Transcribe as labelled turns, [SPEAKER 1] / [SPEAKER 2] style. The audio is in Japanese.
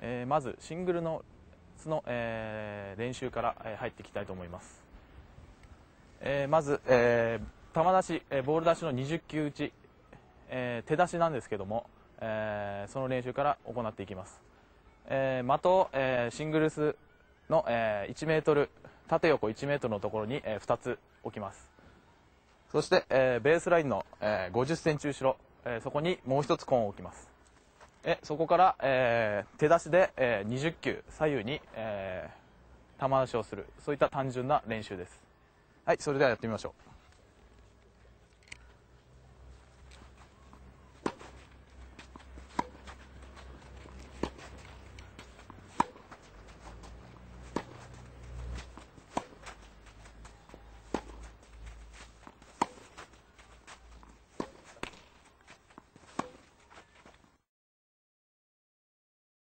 [SPEAKER 1] えー、まずシングルのの、えー、練習から、えー、入っていきたいと思います、えー、まず、えー、球出し、えー、ボール出しの20球打ち、えー、手出しなんですけども、えー、その練習から行っていきます、えー、的を、えー、シングルスの、えー、1メートル縦横1メートルのところに、えー、2つ置きますそして、えー、ベースラインの、えー、50センチ後ろ、えー、そこにもう1つコーンを置きますえそこから、えー、手出しで、えー、20球左右に、えー、球出しをするそういった単純な練習ですはいそれではやってみましょう